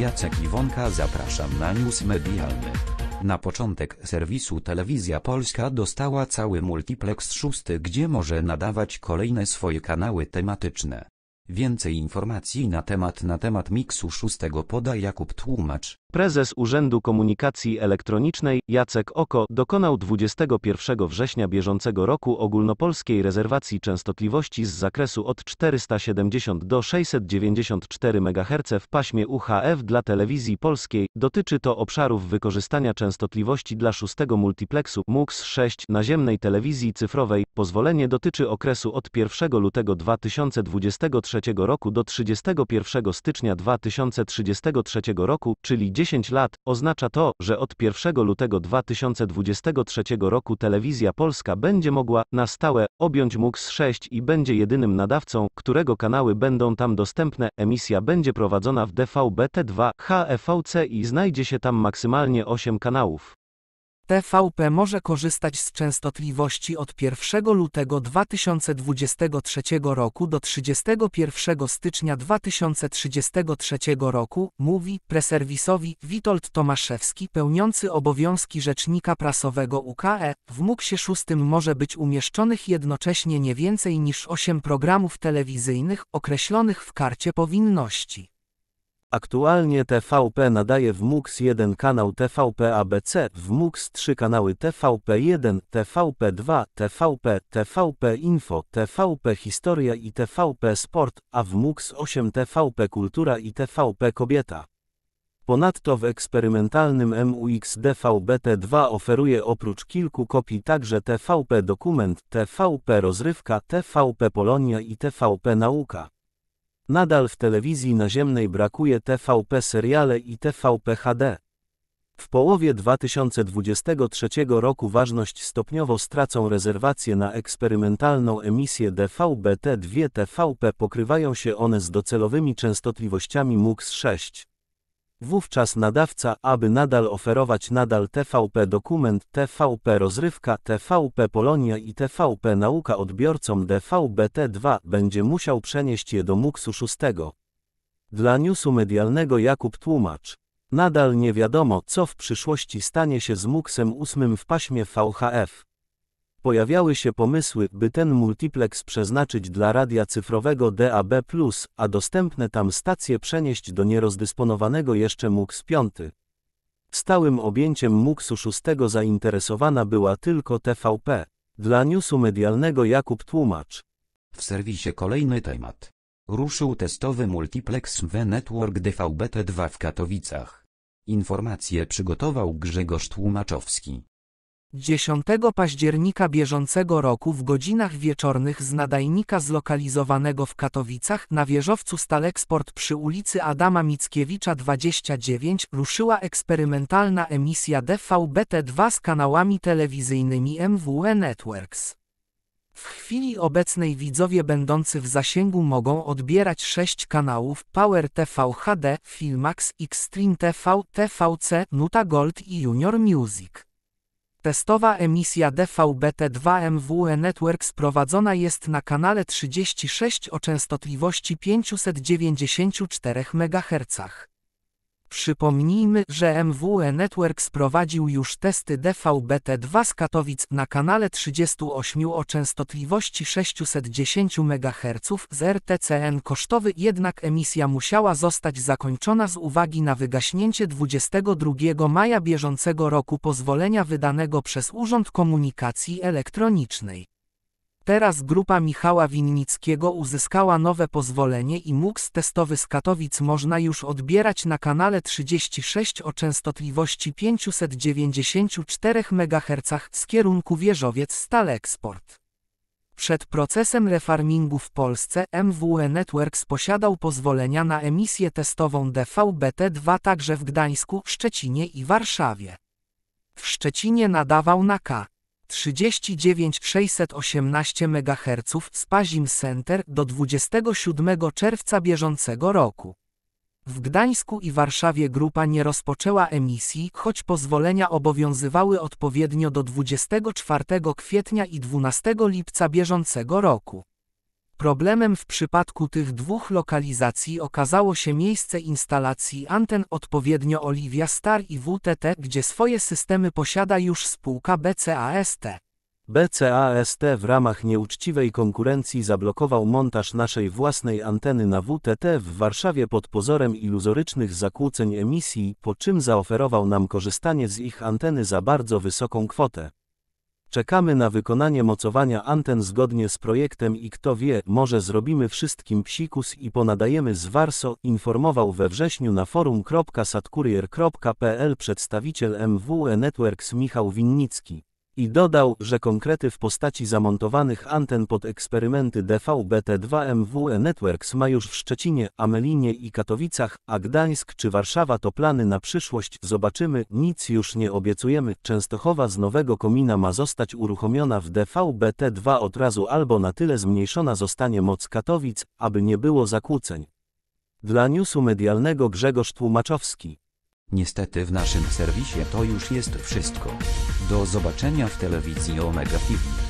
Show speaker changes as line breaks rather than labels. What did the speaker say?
Jacek Iwonka zapraszam na news medialny. Na początek serwisu Telewizja Polska dostała cały multiplex szósty, gdzie może nadawać kolejne swoje kanały tematyczne. Więcej
informacji na temat na temat miksu szóstego poda Jakub Tłumacz. Prezes Urzędu Komunikacji Elektronicznej Jacek Oko dokonał 21 września bieżącego roku ogólnopolskiej rezerwacji częstotliwości z zakresu od 470 do 694 MHz w paśmie UHF dla telewizji polskiej. Dotyczy to obszarów wykorzystania częstotliwości dla szóstego multiplexu MUX6 naziemnej telewizji cyfrowej. Pozwolenie dotyczy okresu od 1 lutego 2023 roku do 31 stycznia 2033 roku, czyli 10 lat, oznacza to, że od 1 lutego 2023 roku Telewizja Polska będzie mogła, na stałe, objąć MUX 6 i będzie jedynym nadawcą, którego kanały będą tam dostępne. Emisja będzie prowadzona w DVB-T2, HEVC i znajdzie się tam maksymalnie 8 kanałów.
TVP może korzystać z częstotliwości od 1 lutego 2023 roku do 31 stycznia 2033 roku, mówi preserwisowi Witold Tomaszewski, pełniący obowiązki rzecznika prasowego UKE. W MUKSie 6 może być umieszczonych jednocześnie nie więcej niż 8 programów telewizyjnych określonych w karcie powinności.
Aktualnie TVP nadaje w MUX 1 kanał TVP ABC, w MUX 3 kanały TVP1, TVP2, TVP, TVP Info, TVP Historia i TVP Sport, a w MUX 8 TVP Kultura i TVP Kobieta. Ponadto w eksperymentalnym MUX DVB-T2 oferuje oprócz kilku kopii także TVP Dokument, TVP Rozrywka, TVP Polonia i TVP Nauka. Nadal w telewizji naziemnej brakuje TVP seriale i TVP HD. W połowie 2023 roku ważność stopniowo stracą rezerwacje na eksperymentalną emisję DVB-T2 TVP pokrywają się one z docelowymi częstotliwościami MUX 6. Wówczas nadawca, aby nadal oferować nadal TVP Dokument, TVP Rozrywka, TVP Polonia i TVP Nauka odbiorcom DVB-T2, będzie musiał przenieść je do mux u 6. Dla newsu medialnego Jakub Tłumacz. Nadal nie wiadomo, co w przyszłości stanie się z mux em 8 w paśmie VHF. Pojawiały się pomysły, by ten multiplex przeznaczyć dla radia cyfrowego DAB+, a dostępne tam stacje przenieść do nierozdysponowanego jeszcze MUX 5. Stałym objęciem MUX 6 zainteresowana była tylko TVP. Dla newsu medialnego Jakub Tłumacz. W serwisie kolejny temat. Ruszył
testowy multiplex w Network DVB-T2 w Katowicach. Informacje przygotował Grzegorz Tłumaczowski.
10 października bieżącego roku w godzinach wieczornych z nadajnika zlokalizowanego w Katowicach na wieżowcu Staleksport przy ulicy Adama Mickiewicza 29 ruszyła eksperymentalna emisja DVB-T2 z kanałami telewizyjnymi MWE Networks. W chwili obecnej widzowie będący w zasięgu mogą odbierać sześć kanałów Power TV HD, Filmax, Xtreme TV, TVC, Nuta Gold i Junior Music. Testowa emisja DVB-T2MWE Networks prowadzona jest na kanale 36 o częstotliwości 594 MHz. Przypomnijmy, że MWE Networks prowadził już testy DVB-T2 z Katowic na kanale 38 o częstotliwości 610 MHz z RTCN kosztowy jednak emisja musiała zostać zakończona z uwagi na wygaśnięcie 22 maja bieżącego roku pozwolenia wydanego przez Urząd Komunikacji Elektronicznej. Teraz grupa Michała Winnickiego uzyskała nowe pozwolenie i MUX testowy z Katowic można już odbierać na kanale 36 o częstotliwości 594 MHz z kierunku Wieżowiec Staleksport. Przed procesem refarmingu w Polsce MWE Networks posiadał pozwolenia na emisję testową DVB-T2 także w Gdańsku, Szczecinie i Warszawie. W Szczecinie nadawał na K. 39618 MHz z Pazim Center do 27 czerwca bieżącego roku. W Gdańsku i Warszawie grupa nie rozpoczęła emisji, choć pozwolenia obowiązywały odpowiednio do 24 kwietnia i 12 lipca bieżącego roku. Problemem w przypadku tych dwóch lokalizacji okazało się miejsce instalacji anten odpowiednio Olivia Star i WTT, gdzie swoje systemy posiada już spółka BCAST. BCAST
w ramach nieuczciwej konkurencji zablokował montaż naszej własnej anteny na WTT w Warszawie pod pozorem iluzorycznych zakłóceń emisji, po czym zaoferował nam korzystanie z ich anteny za bardzo wysoką kwotę. Czekamy na wykonanie mocowania anten zgodnie z projektem i kto wie, może zrobimy wszystkim psikus i ponadajemy z Warso, informował we wrześniu na forum.satkurier.pl przedstawiciel MWE Networks Michał Winnicki. I dodał, że konkrety w postaci zamontowanych anten pod eksperymenty dvbt 2 mwe Networks ma już w Szczecinie, Amelinie i Katowicach, a Gdańsk czy Warszawa to plany na przyszłość. Zobaczymy, nic już nie obiecujemy. Częstochowa z nowego komina ma zostać uruchomiona w dvbt 2 od razu albo na tyle zmniejszona zostanie moc Katowic, aby nie było zakłóceń. Dla newsu medialnego Grzegorz Tłumaczowski. Niestety w naszym
serwisie to już jest wszystko. Do zobaczenia w telewizji Omega TV.